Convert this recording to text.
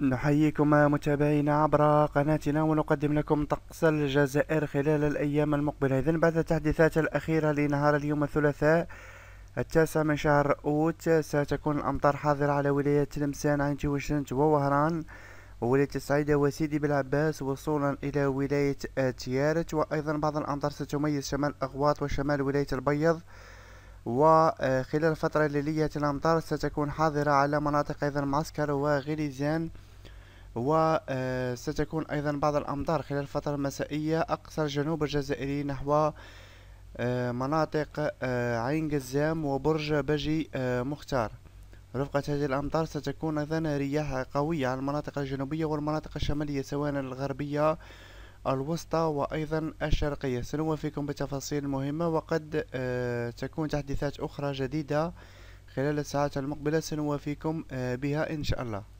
نحييكم متابعينا عبر قناتنا ونقدم لكم طقس الجزائر خلال الأيام المقبلة إذن بعد التحديثات الأخيرة لنهار اليوم الثلاثاء التاسع من شهر أوت ستكون الأمطار حاضرة على ولاية تلمسان عين وشنت ووهران وولاية السعيدة وسيدي بالعباس وصولا إلى ولاية تيارت وأيضا بعض الأمطار ستميز شمال أغواط وشمال ولاية البيض وخلال الفترة الليلية الأمطار ستكون حاضرة على مناطق أيضا معسكر وغليزان وستكون آه، أيضا بعض الأمطار خلال الفترة المسائية أقصر جنوب الجزائري نحو آه، مناطق آه، عين قزام وبرج بجي مختار رفقة هذه الأمطار ستكون أيضا رياح قوية على المناطق الجنوبية والمناطق الشمالية سواء الغربية الوسطى وأيضا الشرقية سنوفيكم بتفاصيل مهمة وقد تكون تحديثات أخرى جديدة خلال الساعات المقبلة سنوافيكم بها إن شاء الله